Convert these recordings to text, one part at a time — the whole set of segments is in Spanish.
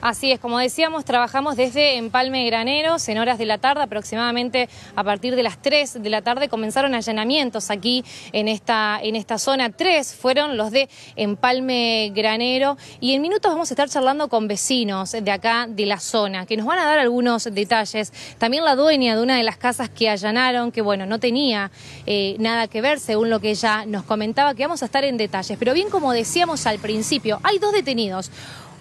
Así es, como decíamos, trabajamos desde Empalme Graneros en horas de la tarde, aproximadamente a partir de las 3 de la tarde comenzaron allanamientos aquí en esta, en esta zona. Tres fueron los de Empalme Granero y en minutos vamos a estar charlando con vecinos de acá de la zona que nos van a dar algunos detalles. También la dueña de una de las casas que allanaron, que bueno, no tenía eh, nada que ver según lo que ella nos comentaba, que vamos a estar en detalles. Pero bien como decíamos al principio, hay dos detenidos.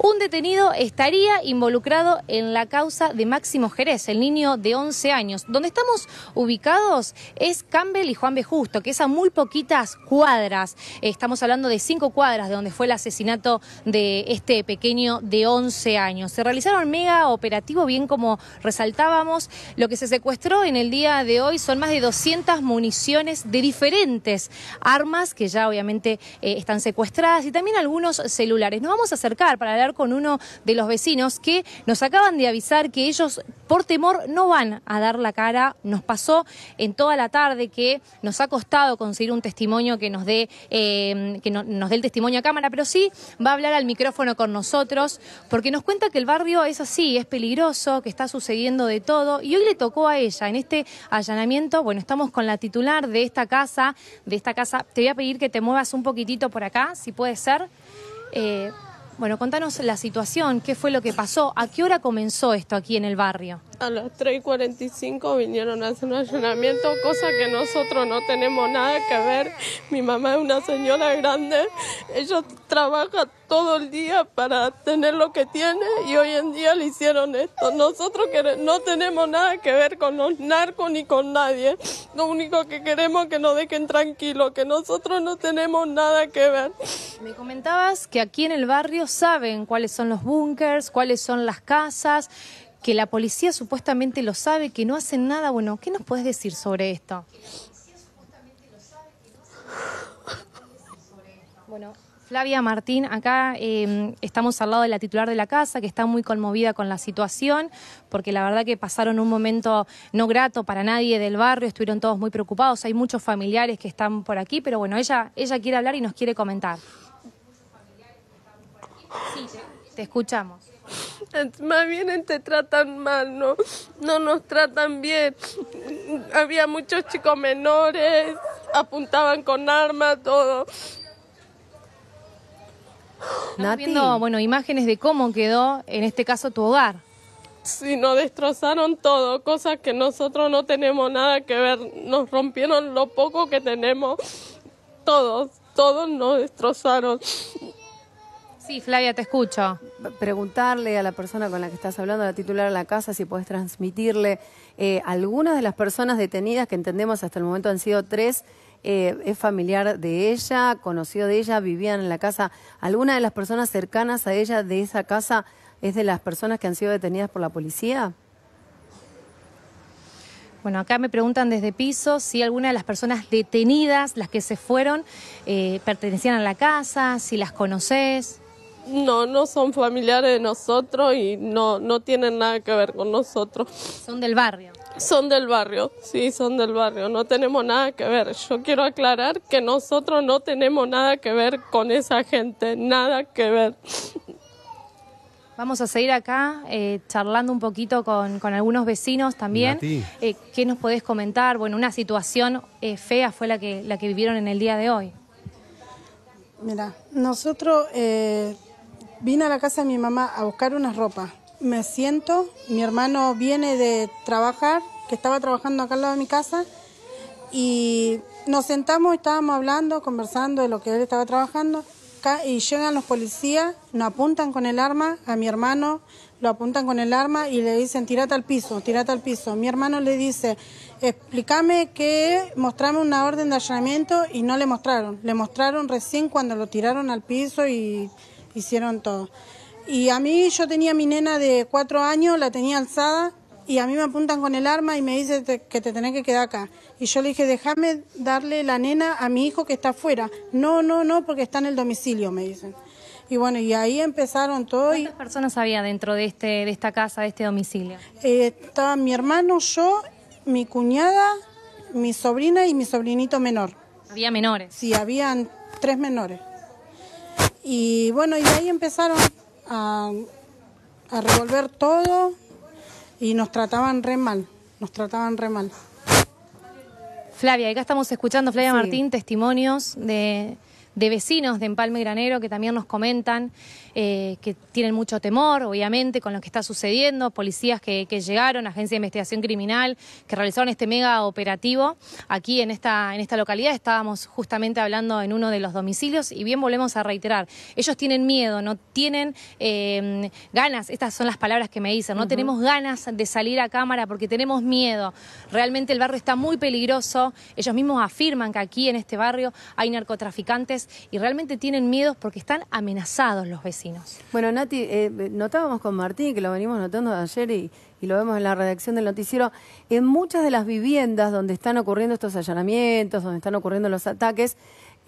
Un detenido estaría involucrado en la causa de Máximo Jerez, el niño de 11 años. Donde estamos ubicados es Campbell y Juan B. Justo, que es a muy poquitas cuadras. Estamos hablando de cinco cuadras de donde fue el asesinato de este pequeño de 11 años. Se realizaron mega operativos, bien como resaltábamos. Lo que se secuestró en el día de hoy son más de 200 municiones de diferentes armas que ya obviamente eh, están secuestradas y también algunos celulares. Nos vamos a acercar para hablar con uno de los vecinos que nos acaban de avisar que ellos por temor no van a dar la cara. Nos pasó en toda la tarde que nos ha costado conseguir un testimonio que nos dé, eh, que nos dé el testimonio a cámara, pero sí va a hablar al micrófono con nosotros porque nos cuenta que el barrio es así, es peligroso, que está sucediendo de todo y hoy le tocó a ella en este allanamiento. Bueno, estamos con la titular de esta casa, de esta casa. Te voy a pedir que te muevas un poquitito por acá, si puede ser. Eh, bueno, contanos la situación, qué fue lo que pasó, a qué hora comenzó esto aquí en el barrio. A las 3.45 vinieron a hacer un allanamiento, cosa que nosotros no tenemos nada que ver. Mi mamá es una señora grande, ellos trabajan todo el día para tener lo que tiene y hoy en día le hicieron esto. Nosotros no tenemos nada que ver con los narcos ni con nadie. Lo único que queremos es que nos dejen tranquilos, que nosotros no tenemos nada que ver. Me comentabas que aquí en el barrio saben cuáles son los búnkers, cuáles son las casas, que la policía supuestamente lo sabe, que no hacen nada. Bueno, ¿qué nos puedes decir sobre esto? Flavia Martín, acá em, estamos al lado de la titular de la casa, que está muy conmovida con la situación, porque la verdad que pasaron un momento no grato para nadie del barrio, estuvieron todos muy preocupados, hay muchos familiares que están por aquí, pero bueno, ella, ella quiere hablar y nos quiere comentar. Sí, te, escuchamos. Más bien te tratan mal, ¿no? No nos tratan bien. Había muchos chicos menores, apuntaban con armas, todo. Estamos viendo, bueno, imágenes de cómo quedó, en este caso, tu hogar. Sí, nos destrozaron todo, cosas que nosotros no tenemos nada que ver. Nos rompieron lo poco que tenemos. Todos, todos nos destrozaron. Sí, Flavia, te escucho. Preguntarle a la persona con la que estás hablando, a la titular de la casa, si puedes transmitirle. Eh, algunas de las personas detenidas, que entendemos hasta el momento han sido tres, eh, es familiar de ella, conocido de ella, vivían en la casa. ¿Alguna de las personas cercanas a ella de esa casa es de las personas que han sido detenidas por la policía? Bueno, acá me preguntan desde piso si alguna de las personas detenidas, las que se fueron, eh, pertenecían a la casa, si las conoces. No, no son familiares de nosotros y no, no tienen nada que ver con nosotros. Son del barrio. Son del barrio, sí, son del barrio, no tenemos nada que ver. Yo quiero aclarar que nosotros no tenemos nada que ver con esa gente, nada que ver. Vamos a seguir acá eh, charlando un poquito con, algunos vecinos también. Eh, ¿Qué nos podés comentar? Bueno, una situación eh, fea fue la que, la que vivieron en el día de hoy. Mira, nosotros eh, vine a la casa de mi mamá a buscar unas ropas me siento, mi hermano viene de trabajar, que estaba trabajando acá al lado de mi casa, y nos sentamos, y estábamos hablando, conversando de lo que él estaba trabajando, y llegan los policías, nos apuntan con el arma a mi hermano, lo apuntan con el arma y le dicen, tirate al piso, tirate al piso. Mi hermano le dice, explícame que mostrame una orden de allanamiento y no le mostraron. Le mostraron recién cuando lo tiraron al piso y hicieron todo. Y a mí yo tenía mi nena de cuatro años, la tenía alzada, y a mí me apuntan con el arma y me dicen que te tenés que quedar acá. Y yo le dije, déjame darle la nena a mi hijo que está afuera. No, no, no, porque está en el domicilio, me dicen. Y bueno, y ahí empezaron todo. ¿Cuántas personas había dentro de, este, de esta casa, de este domicilio? Eh, Estaban mi hermano, yo, mi cuñada, mi sobrina y mi sobrinito menor. ¿Había menores? Sí, habían tres menores. Y bueno, y ahí empezaron a, a revolver todo y nos trataban re mal, nos trataban re mal. Flavia, acá estamos escuchando, Flavia Martín, testimonios de, de vecinos de Empalme Granero que también nos comentan eh, que tienen mucho temor, obviamente, con lo que está sucediendo, policías que, llegaron, agencia de investigación criminal, que realizaron este mega operativo aquí en esta, en esta localidad. Estábamos justamente hablando en uno de los domicilios y bien volvemos a reiterar, ellos tienen miedo, no tienen eh, ganas, estas son las palabras que me dicen, no tenemos ganas de salir a cámara porque tenemos miedo. Realmente el barrio está muy peligroso, ellos mismos afirman que aquí en este barrio hay narcotraficantes y realmente tienen miedos porque están amenazados los vecinos. Bueno, Nati, eh, notábamos con Martín, que lo venimos notando ayer y lo vemos en la redacción del noticiero, en muchas de las viviendas donde están ocurriendo estos allanamientos, donde están ocurriendo los ataques,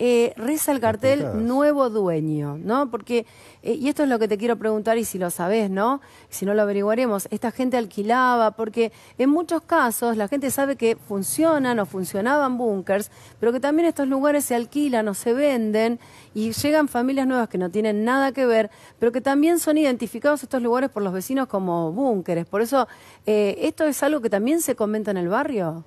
eh, reza el cartel nuevo dueño, ¿no? Porque, eh, y esto es lo que te quiero preguntar y si lo sabes, ¿no? Si no lo averiguaremos, esta gente alquilaba, porque en muchos casos la gente sabe que funcionan o funcionaban búnkers, pero que también estos lugares se alquilan o se venden y llegan familias nuevas que no tienen nada que ver, pero que también son identificados estos lugares por los vecinos como búnkeres. Por eso, eh, ¿esto es algo que también se comenta en el barrio?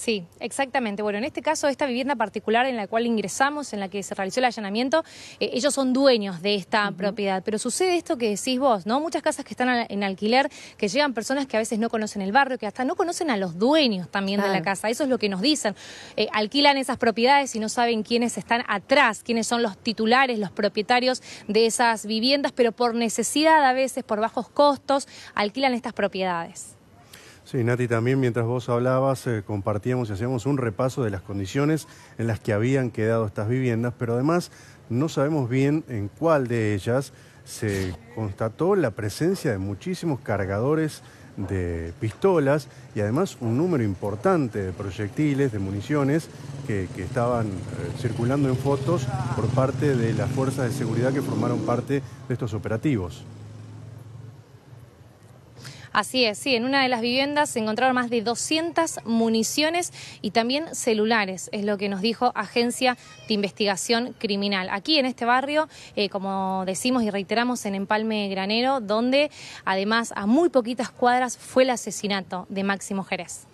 Sí, exactamente. Bueno, en este caso, esta vivienda particular en la cual ingresamos, en la que se realizó el allanamiento, eh, ellos son dueños de esta propiedad. Pero sucede esto que decís vos, ¿no? Muchas casas que están en alquiler, que llegan personas que a veces no conocen el barrio, que hasta no conocen a los dueños también de la casa. Eso es lo que nos dicen. Eh, alquilan esas propiedades y no saben quiénes están atrás, quiénes son los titulares, los propietarios de esas viviendas, pero por necesidad a veces, por bajos costos, alquilan estas propiedades. Sí, Nati, también mientras vos hablabas, eh, compartíamos y hacíamos un repaso de las condiciones en las que habían quedado estas viviendas, pero además no sabemos bien en cuál de ellas se constató la presencia de muchísimos cargadores de pistolas y además un número importante de proyectiles, de municiones que, estaban eh, circulando en fotos por parte de las fuerzas de seguridad que formaron parte de estos operativos. Así es, sí, en una de las viviendas se encontraron más de 200 municiones y también celulares, es lo que nos dijo Agencia de Investigación Criminal. Aquí en este barrio, eh, como decimos y reiteramos, en Empalme Granero, donde además a muy poquitas cuadras fue el asesinato de Máximo Jerez.